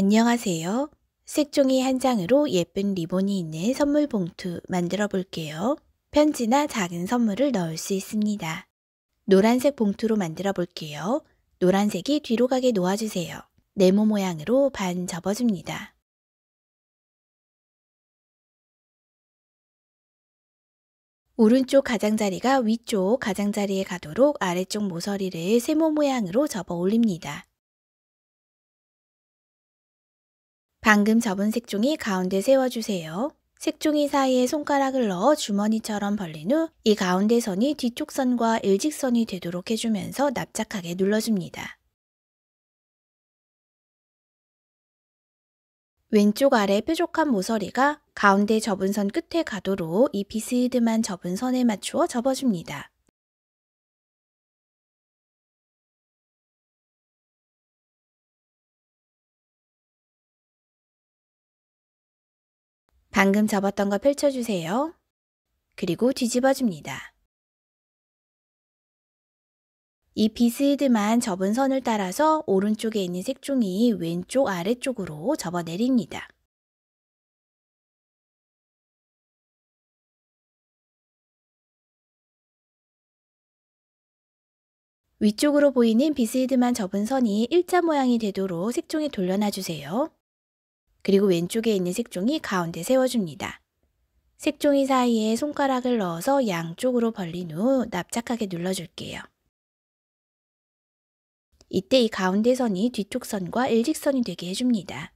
안녕하세요. 색종이 한 장으로 예쁜 리본이 있는 선물 봉투 만들어 볼게요. 편지나 작은 선물을 넣을 수 있습니다. 노란색 봉투로 만들어 볼게요. 노란색이 뒤로 가게 놓아주세요. 네모 모양으로 반 접어줍니다. 오른쪽 가장자리가 위쪽 가장자리에 가도록 아래쪽 모서리를 세모 모양으로 접어 올립니다. 방금 접은 색종이 가운데 세워주세요. 색종이 사이에 손가락을 넣어 주머니처럼 벌린 후 이 가운데 선이 뒤쪽 선과 일직선이 되도록 해주면서 납작하게 눌러줍니다. 왼쪽 아래 뾰족한 모서리가 가운데 접은 선 끝에 가도록 이비스드만 접은 선에 맞추어 접어줍니다. 방금 접었던 거 펼쳐주세요. 그리고 뒤집어줍니다. 이 비스이드만 접은 선을 따라서 오른쪽에 있는 색종이 왼쪽 아래쪽으로 접어내립니다. 위쪽으로 보이는 비스이드만 접은 선이 일자 모양이 되도록 색종이 돌려놔주세요. 그리고 왼쪽에 있는 색종이 가운데 세워줍니다. 색종이 사이에 손가락을 넣어서 양쪽으로 벌린 후 납작하게 눌러줄게요. 이때 이 가운데 선이 뒤쪽 선과 일직선이 되게 해줍니다.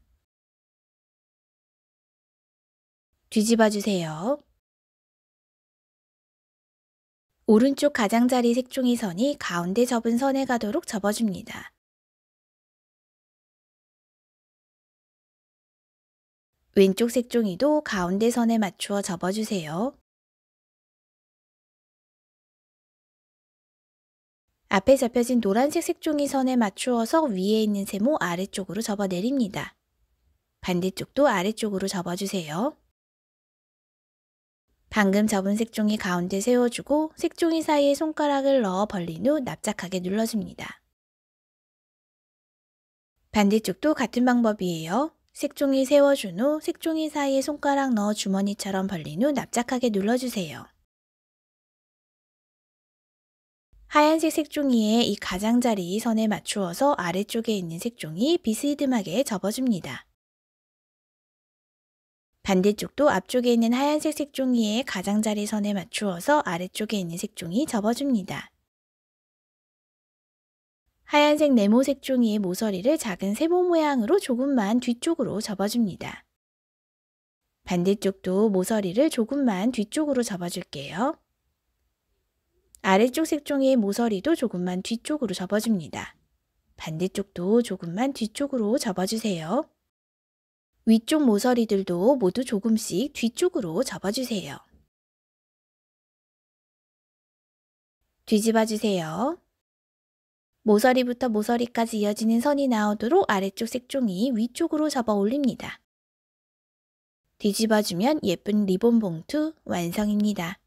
뒤집어 주세요. 오른쪽 가장자리 색종이 선이 가운데 접은 선에 가도록 접어줍니다. 왼쪽 색종이도 가운데 선에 맞추어 접어주세요. 앞에 잡혀진 노란색 색종이 선에 맞추어서 위에 있는 세모 아래쪽으로 접어내립니다. 반대쪽도 아래쪽으로 접어주세요. 방금 접은 색종이 가운데 세워주고 색종이 사이에 손가락을 넣어 벌린 후 납작하게 눌러줍니다. 반대쪽도 같은 방법이에요. 색종이 세워준 후 색종이 사이에 손가락 넣어 주머니처럼 벌린 후 납작하게 눌러주세요. 하얀색 색종이에 이 가장자리 선에 맞추어서 아래쪽에 있는 색종이 비스듬하게 접어줍니다. 반대쪽도 앞쪽에 있는 하얀색 색종이에 가장자리 선에 맞추어서 아래쪽에 있는 색종이 접어줍니다. 하얀색 네모색 종이의 모서리를 작은 세모 모양으로 조금만 뒤쪽으로 접어줍니다. 반대쪽도 모서리를 조금만 뒤쪽으로 접어줄게요. 아래쪽 색종이의 모서리도 조금만 뒤쪽으로 접어줍니다. 반대쪽도 조금만 뒤쪽으로 접어주세요. 위쪽 모서리들도 모두 조금씩 뒤쪽으로 접어주세요. 뒤집어주세요. 모서리부터 모서리까지 이어지는 선이 나오도록 아래쪽 색종이 위쪽으로 접어 올립니다. 뒤집어주면 예쁜 리본 봉투 완성입니다.